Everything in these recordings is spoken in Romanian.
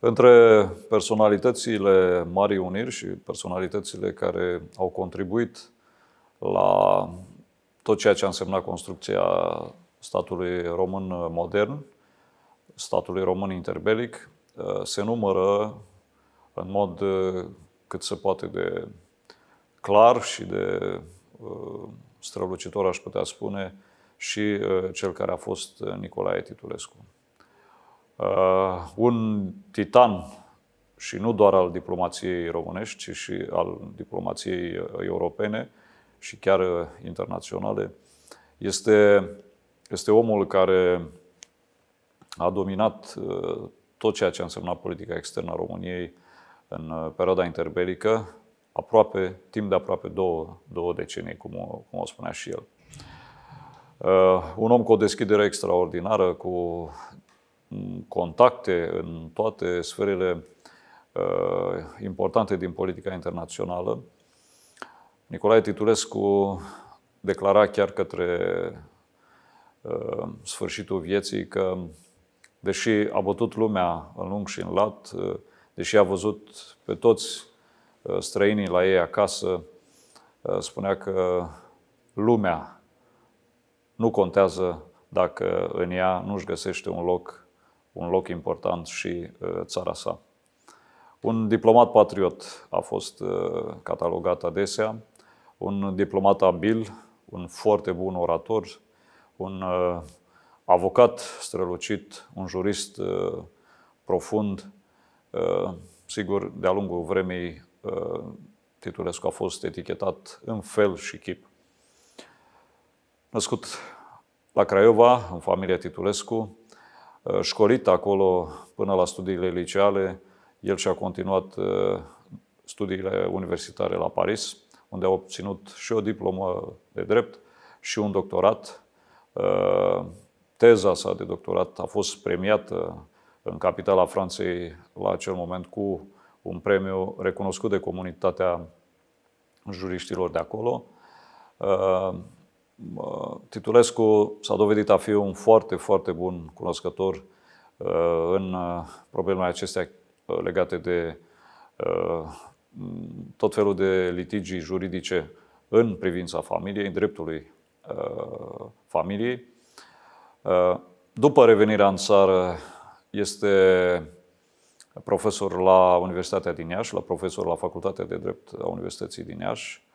Între personalitățile Marii Uniri și personalitățile care au contribuit la tot ceea ce a însemnat construcția statului român modern, statului român interbelic, eh, se numără în mod eh, cât se poate de clar și de eh, strălucitor, aș putea spune, și cel care a fost Nicolae Titulescu. Uh, un titan și nu doar al diplomației românești, ci și al diplomației uh, europene și chiar uh, internaționale. Este, este omul care a dominat tot ceea ce a însemnat politica externă a României în perioada interbelică, aproape, timp de aproape două, două decenii, cum o, cum o spunea și el. Uh, un om cu o deschidere extraordinară, cu contacte în toate sferele uh, importante din politica internațională. Nicolae Titulescu declara chiar către uh, sfârșitul vieții că, deși a bătut lumea în lung și în lat, uh, deși a văzut pe toți străinii la ei acasă, spunea că lumea nu contează dacă în ea nu-și găsește un loc un loc important și uh, țara sa. Un diplomat patriot a fost uh, catalogat adesea, un diplomat abil, un foarte bun orator, un uh, avocat strălucit, un jurist profund. Sigur, de-a lungul vremii, Titulescu a fost etichetat în fel și chip. Născut la Craiova, în familia Titulescu, Eh, școlit acolo până la studiile liceale. El și-a continuat eh, studiile universitare la Paris, unde a obținut și o diplomă de drept și un doctorat. Eh, teza sa de doctorat a fost premiată în capitala Franței la acel moment cu un premiu recunoscut de comunitatea juriștilor de acolo. Titulescu s-a dovedit a fi un foarte, foarte bun cunoscător uh, în uh, problemele acestea uh, legate de tot felul de litigii juridice în privința familiei, în dreptului familiei. După revenirea în țară, este profesor la Universitatea din Iași, la profesor la Facultatea de Drept a Universității din Iași,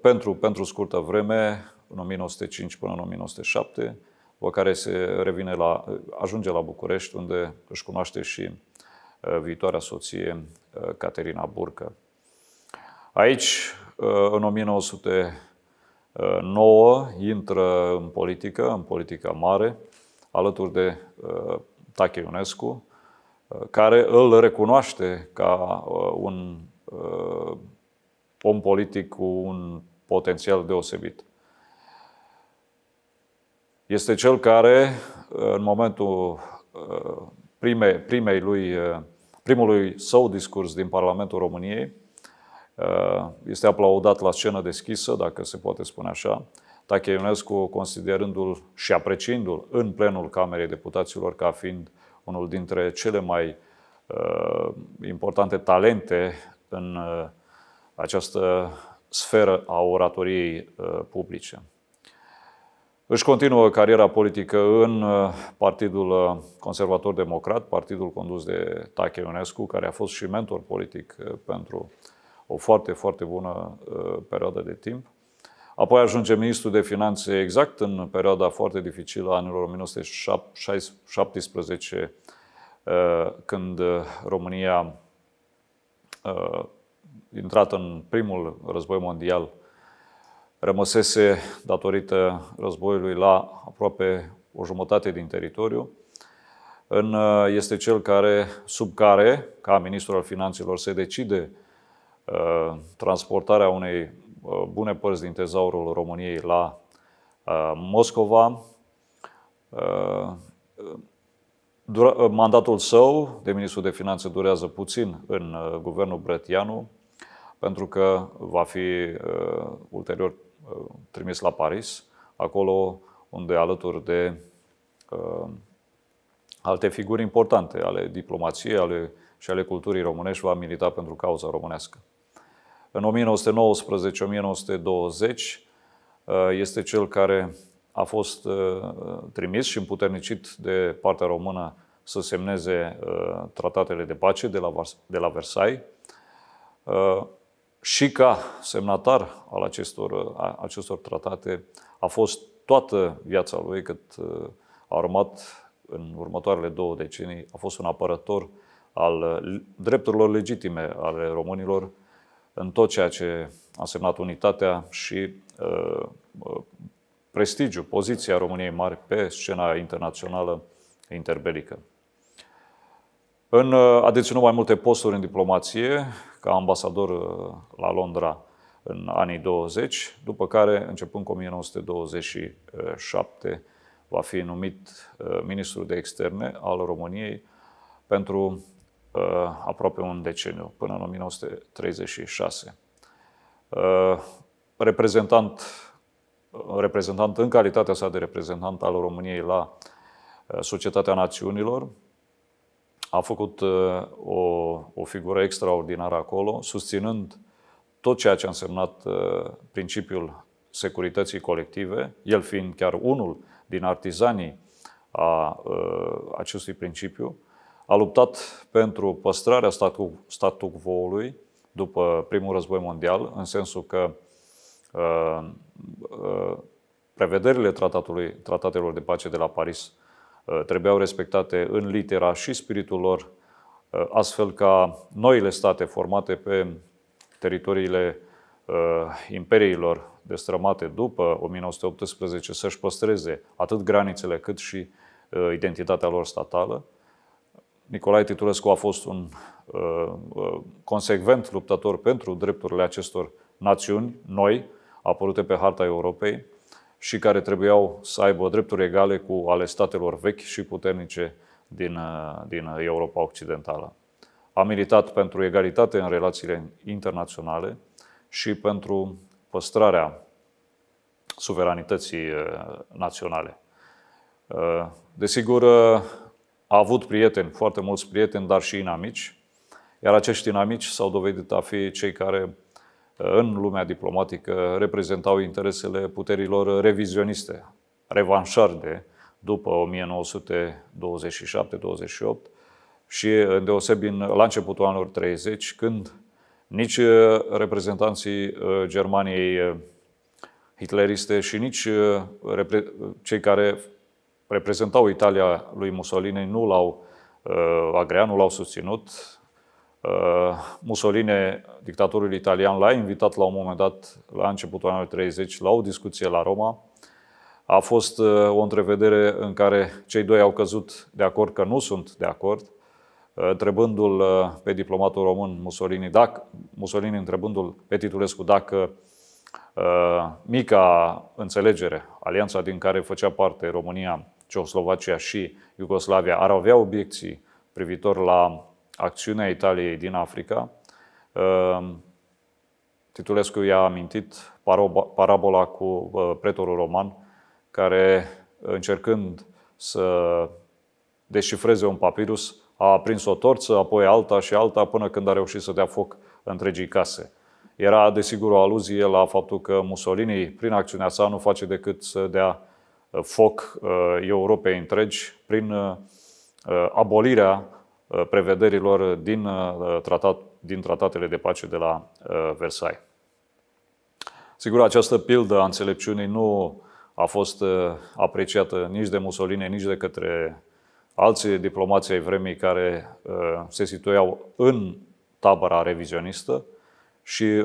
pentru, pentru scurtă vreme, în 1905 până în 1907, după care se revine la, ajunge la București, unde își cunoaște și uh, viitoarea soție uh, Caterina Burcă. Aici, uh, în 1909, intră în politică, în politică mare, alături de Tache Ionescu, care îl recunoaște ca un om politic cu un potențial deosebit este cel care, în momentul uh, prime, primei lui, uh, primului său discurs din Parlamentul României, uh, este aplaudat la scenă deschisă, dacă se poate spune așa, Tache Ionescu considerându-l și apreciindu-l în plenul Camerei Deputaților ca fiind unul dintre cele mai uh, importante talente în uh, această sferă a oratoriei uh, publice. Își continuă cariera politică în uh, Partidul uh, Conservator Democrat, partidul condus de Tache Ionescu, care a fost și mentor politic uh, pentru o foarte, foarte bună perioadă de timp. Apoi ajunge ministru de finanțe exact în perioada foarte dificilă a anilor 1917, când România, intrat în primul război mondial, rămăsese datorită războiului la aproape o jumătate din teritoriu, în, uh, este cel care, sub care, ca ministru al finanțelor, se decide uh, transportarea unei uh, bune părți din tezaurul României la uh, Moscova. Uh, dura, uh, mandatul său de ministru de finanțe durează puțin în guvernul Brătianu, pentru că va fi ulterior trimis la Paris, acolo unde alături de uh, alte figuri importante ale diplomației ale, și ale culturii românești va milita pentru cauza românească. În 1919-1920 uh, este cel care a fost uh, trimis și împuternicit de partea română să semneze tratatele de pace de la, de la Versailles și ca semnatar al acestor, a, acestor tratate a fost toată viața lui cât uh, a urmat în următoarele două decenii, a fost un apărător al uh, drepturilor legitime ale românilor în tot ceea ce a semnat unitatea și uh, uh prestigiu, poziția României mari pe scena internațională interbelică. În, uh, a deținut mai multe posturi în diplomație, ca ambasador uh, la Londra în anii 20, după care, începând cu 1927, va fi numit uh, ministru de externe al României pentru uh, aproape un deceniu, până în 1936. Uh, reprezentant, reprezentant în calitatea sa de reprezentant al României la Societatea Națiunilor, a făcut uh, o, o figură extraordinară acolo, susținând tot ceea ce a însemnat uh, principiul securității colective, el fiind chiar unul din artizanii a uh, acestui principiu, a luptat pentru păstrarea statu quo-ului după primul război mondial, în sensul că prevederile tratatului, tratatelor de pace de la Paris Uh, trebuiau respectate în litera și spiritul lor, uh, astfel ca noile state formate pe teritoriile uh, imperiilor destrămate după 1918 să-și păstreze atât granițele cât și identitatea lor statală. Nicolae Titulescu a fost un consecvent luptător pentru drepturile acestor națiuni noi, apărute pe harta Europei, și care trebuiau să aibă drepturi egale cu ale statelor vechi și puternice din, uh, din Europa Occidentală. A militat pentru egalitate în relațiile internaționale și pentru păstrarea suveranității uh, naționale. Uh, desigur, a avut prieteni, foarte mulți prieteni, dar și inamici, iar acești inamici s-au dovedit a fi cei care în lumea diplomatică reprezentau interesele puterilor revizioniste, revanșarde, după 1927-28 și îndeosebi la începutul anilor 30, când nici uh, reprezentanții uh, Germaniei uh, hitleriste și nici cei care reprezentau Italia lui Mussolini nu l-au agreat, nu l-au susținut, Uh, Mussolini, dictatorul italian, l-a invitat la un moment dat, la începutul anului 30, la o discuție la Roma. A fost uh, o întrevedere în care cei doi au căzut de acord că nu sunt de acord, uh, întrebându-l pe diplomatul român Mussolini, dacă, Mussolini întrebându-l pe Titulescu dacă mica înțelegere, alianța din care făcea parte România, Ceoslovacia și Iugoslavia, ar avea obiecții privitor la acțiunea Italiei din Africa, ehm, Titulescu i-a amintit parabola cu pretorul roman, care, încercând să deșifreze un papirus, a aprins o torță, apoi alta și alta, până când a reușit să dea foc întregii case. Era, desigur, o aluzie la faptul că Mussolini, prin acțiunea sa, nu face decât să dea foc Europei întregi prin abolirea Uh, prevederilor din, uh, tratat, din tratatele de pace de la uh, Versailles. Sigur, această pildă a înțelepciunii nu a fost apreciată nici de Mussolini, nici de către alții diplomații ai vremii care se situiau în tabăra revizionistă și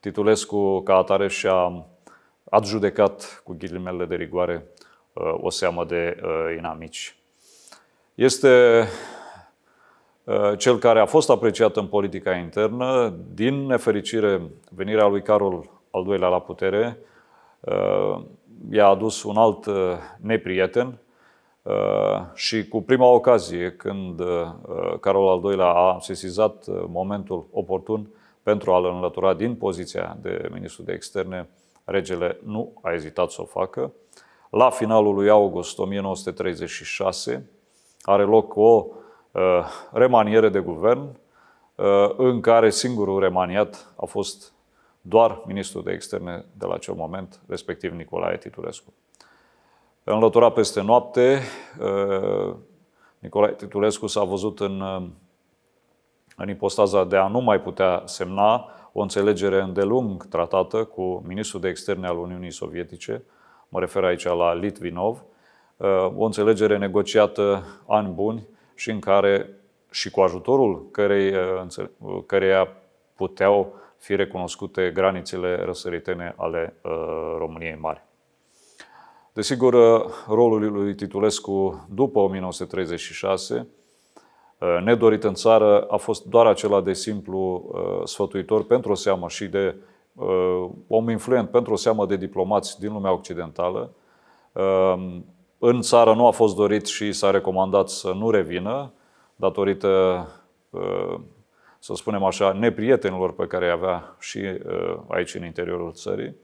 Titulescu, ca atare, și-a adjudecat, cu ghilimele de rigoare, o seamă de inamici. Este uh, cel care a fost apreciat în politica internă. Din nefericire, venirea lui Carol al doilea la putere uh, i-a adus un alt uh, neprieten și cu prima ocazie, când Carol al doilea a sesizat momentul oportun pentru a-l înlătura din poziția de ministru de externe, regele nu a ezitat să o facă. La finalul lui august 1936, are loc o uh, remaniere de guvern uh, în care singurul remaniat a fost doar ministrul de externe de la acel moment, respectiv Nicolae Titulescu. Înlăturat peste noapte, uh, Nicolae Titulescu s-a văzut în, în ipostaza de a nu mai putea semna o înțelegere îndelung tratată cu ministrul de externe al Uniunii Sovietice, mă refer aici la Litvinov, Uh, o înțelegere negociată ani buni și în care și cu ajutorul cărei, uh, uh, căreia puteau fi recunoscute granițele răsăritene ale României mari. Desigur, rolul lui Titulescu după 1936, nedorit în țară, a fost doar acela de simplu sfătuitor pentru o seamă și de om influent pentru o seamă de diplomați din lumea occidentală, în țară nu a fost dorit și s-a recomandat să nu revină, datorită, uh, să spunem așa, neprietenilor pe care îi avea și uh, aici în interiorul țării.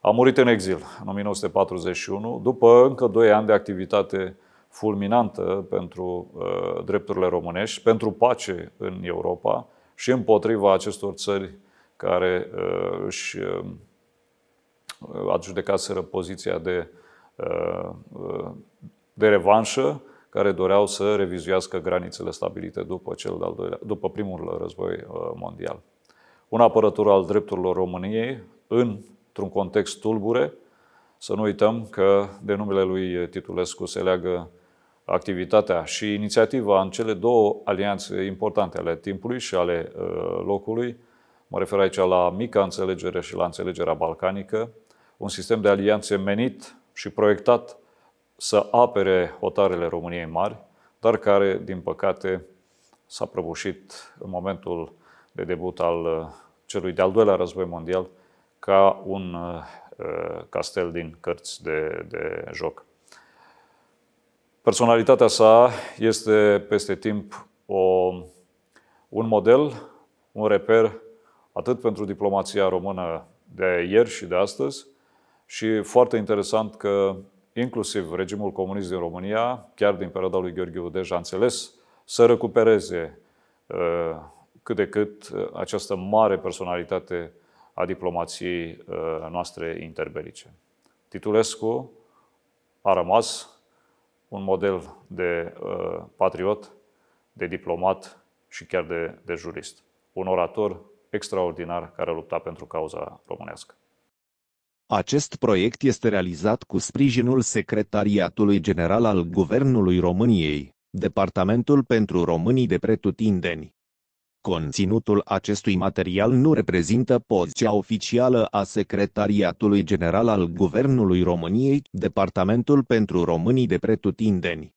A murit în exil în 1941, după încă 2 ani de activitate fulminantă pentru uh, drepturile românești, pentru pace în Europa și împotriva acestor țări care își adjudecaseră poziția de de revanșă care doreau să revizuiască granițele stabilite după, cel de-al doilea, după primul război uh, mondial. Un apărător al drepturilor României, într-un context tulbure, să nu uităm că de numele lui Titulescu se leagă activitatea și inițiativa în cele două alianțe importante ale timpului și ale uh, locului. Mă refer aici la mica înțelegere și la înțelegerea balcanică, un sistem de alianțe menit și proiectat să apere hotarele României mari, dar care, din păcate, s-a prăbușit în momentul de debut al uh, celui de-al doilea război mondial ca un uh, uh, castel din cărți de, de joc. Personalitatea sa este peste timp o, un model, un reper atât pentru diplomația română de ieri și de astăzi, și foarte interesant că inclusiv regimul comunist din România, chiar din perioada lui Gheorghe Udej, a înțeles să recupereze uh, cât de cât uh, această mare personalitate a diplomației uh, noastre interbelice. Titulescu a rămas un model de patriot, de diplomat și chiar de, de jurist. Un orator extraordinar care a luptat pentru cauza românească. Acest proiect este realizat cu sprijinul Secretariatului General al Guvernului României, Departamentul pentru Românii de Pretutindeni. Conținutul acestui material nu reprezintă poziția oficială a Secretariatului General al Guvernului României, Departamentul pentru Românii de Pretutindeni.